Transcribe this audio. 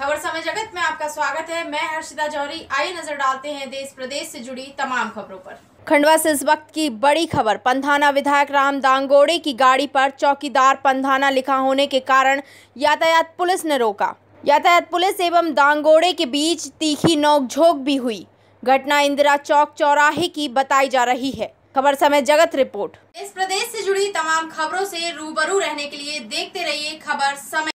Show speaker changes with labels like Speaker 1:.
Speaker 1: खबर समय जगत में आपका स्वागत है मैं हर्षिता जौहरी आइए नजर डालते हैं देश प्रदेश से जुड़ी तमाम खबरों पर खंडवा से इस वक्त की बड़ी खबर पंधाना विधायक राम दांगोड़े की गाड़ी पर चौकीदार पंधाना लिखा होने के कारण यातायात पुलिस ने रोका यातायात पुलिस एवं दांगोड़े के बीच तीखी नोकझोंक भी हुई घटना इंदिरा चौक चौराहे की बताई जा रही है खबर समय जगत रिपोर्ट इस प्रदेश से जुड़ी तमाम खबरों से रूबरू रहने के लिए देखते रहिए खबर समय